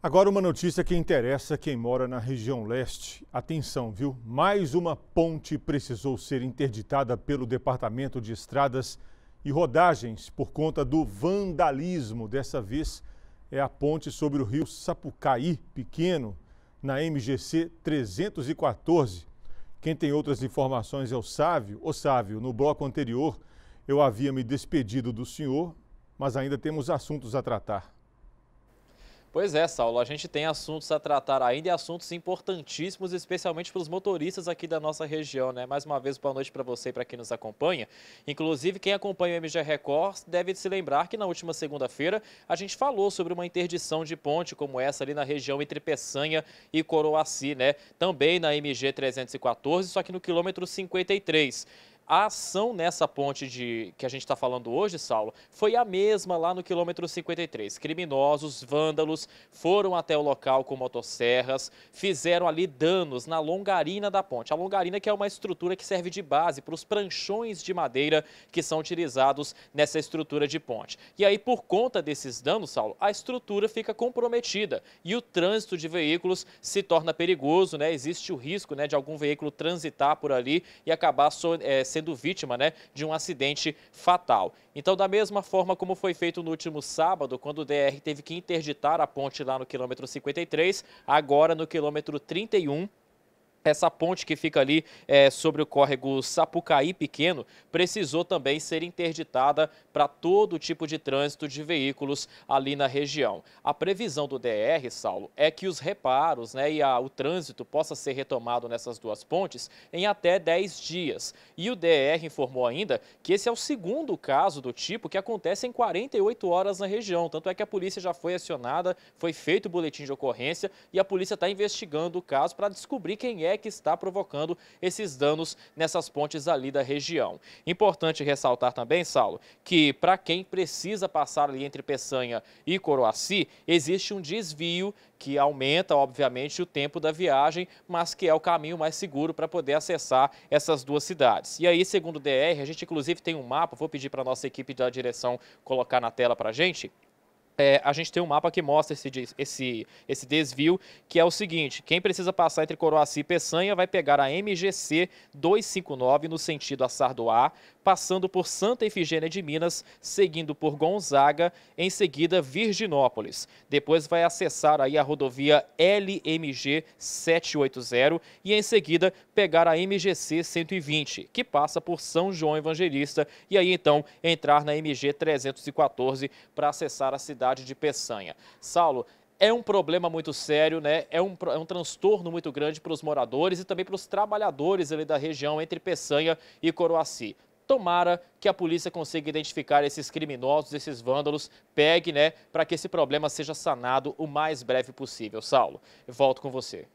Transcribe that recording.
Agora uma notícia que interessa quem mora na região leste. Atenção, viu? Mais uma ponte precisou ser interditada pelo Departamento de Estradas e Rodagens por conta do vandalismo. Dessa vez é a ponte sobre o rio Sapucaí Pequeno, na MGC 314. Quem tem outras informações é o Sávio. Ô Sávio, no bloco anterior eu havia me despedido do senhor, mas ainda temos assuntos a tratar. Pois é, Saulo, a gente tem assuntos a tratar ainda e assuntos importantíssimos, especialmente para os motoristas aqui da nossa região, né? Mais uma vez, boa noite para você e para quem nos acompanha. Inclusive, quem acompanha o MG Record deve se lembrar que na última segunda-feira a gente falou sobre uma interdição de ponte como essa ali na região entre Peçanha e Coroaci, né? Também na MG 314, só que no quilômetro 53. A ação nessa ponte de que a gente está falando hoje, Saulo, foi a mesma lá no quilômetro 53. Criminosos, vândalos foram até o local com motosserras, fizeram ali danos na longarina da ponte. A longarina que é uma estrutura que serve de base para os pranchões de madeira que são utilizados nessa estrutura de ponte. E aí, por conta desses danos, Saulo, a estrutura fica comprometida e o trânsito de veículos se torna perigoso, né? Existe o risco né, de algum veículo transitar por ali e acabar so, é, eh, sendo sendo vítima né, de um acidente fatal. Então, da mesma forma como foi feito no último sábado, quando o DR teve que interditar a ponte lá no quilômetro 53, agora no quilômetro 31, essa ponte que fica ali é, sobre o córrego Sapucaí Pequeno precisou também ser interditada para todo tipo de trânsito de veículos ali na região. A previsão do DR, Saulo, é que os reparos né, e a, o trânsito possa ser retomado nessas duas pontes em até 10 dias. E o DR informou ainda que esse é o segundo caso do tipo que acontece em 48 horas na região. Tanto é que a polícia já foi acionada, foi feito o boletim de ocorrência e a polícia está investigando o caso para descobrir quem é é que está provocando esses danos nessas pontes ali da região. Importante ressaltar também, Saulo, que para quem precisa passar ali entre Peçanha e Coroaci, existe um desvio que aumenta, obviamente, o tempo da viagem, mas que é o caminho mais seguro para poder acessar essas duas cidades. E aí, segundo o DR, a gente inclusive tem um mapa, vou pedir para a nossa equipe da direção colocar na tela para a gente é, a gente tem um mapa que mostra esse, esse, esse desvio, que é o seguinte: quem precisa passar entre Coroaci e Peçanha vai pegar a MGC 259 no sentido a Sardoá, passando por Santa Efigênia de Minas, seguindo por Gonzaga, em seguida Virginópolis. Depois vai acessar aí a rodovia LMG 780 e em seguida pegar a MGC 120, que passa por São João Evangelista e aí então entrar na MG 314 para acessar a cidade de Peçanha. Saulo, é um problema muito sério, né? É um, é um transtorno muito grande para os moradores e também para os trabalhadores ali da região entre Peçanha e Coroaci. Tomara que a polícia consiga identificar esses criminosos, esses vândalos, pegue, né, para que esse problema seja sanado o mais breve possível. Saulo, volto com você.